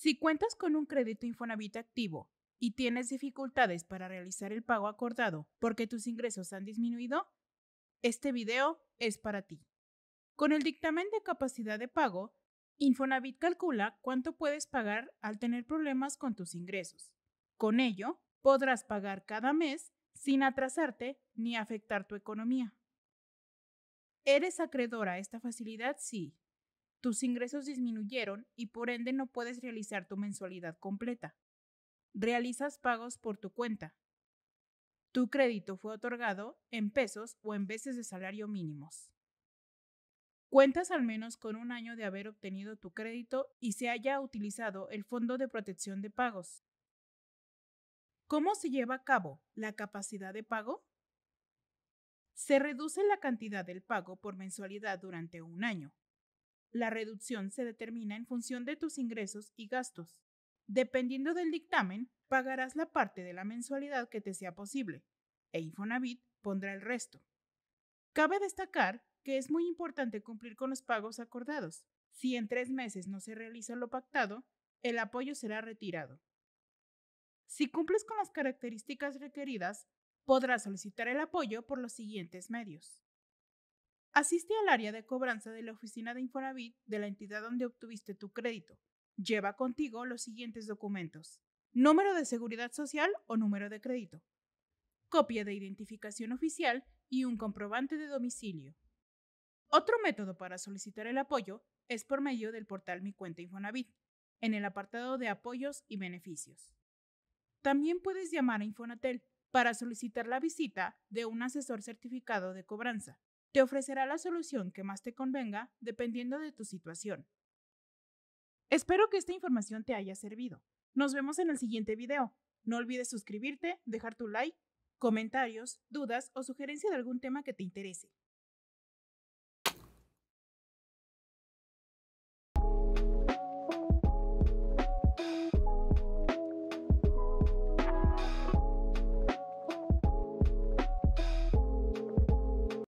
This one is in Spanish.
Si cuentas con un crédito Infonavit activo y tienes dificultades para realizar el pago acordado porque tus ingresos han disminuido, este video es para ti. Con el dictamen de capacidad de pago, Infonavit calcula cuánto puedes pagar al tener problemas con tus ingresos. Con ello, podrás pagar cada mes sin atrasarte ni afectar tu economía. ¿Eres acreedora a esta facilidad? Sí tus ingresos disminuyeron y por ende no puedes realizar tu mensualidad completa. Realizas pagos por tu cuenta. Tu crédito fue otorgado en pesos o en veces de salario mínimos. Cuentas al menos con un año de haber obtenido tu crédito y se haya utilizado el Fondo de Protección de Pagos. ¿Cómo se lleva a cabo la capacidad de pago? Se reduce la cantidad del pago por mensualidad durante un año, la reducción se determina en función de tus ingresos y gastos. Dependiendo del dictamen, pagarás la parte de la mensualidad que te sea posible e Infonavit pondrá el resto. Cabe destacar que es muy importante cumplir con los pagos acordados. Si en tres meses no se realiza lo pactado, el apoyo será retirado. Si cumples con las características requeridas, podrás solicitar el apoyo por los siguientes medios. Asiste al área de cobranza de la oficina de Infonavit de la entidad donde obtuviste tu crédito. Lleva contigo los siguientes documentos. Número de seguridad social o número de crédito. Copia de identificación oficial y un comprobante de domicilio. Otro método para solicitar el apoyo es por medio del portal Mi Cuenta Infonavit, en el apartado de apoyos y beneficios. También puedes llamar a Infonatel para solicitar la visita de un asesor certificado de cobranza. Te ofrecerá la solución que más te convenga dependiendo de tu situación. Espero que esta información te haya servido. Nos vemos en el siguiente video. No olvides suscribirte, dejar tu like, comentarios, dudas o sugerencia de algún tema que te interese.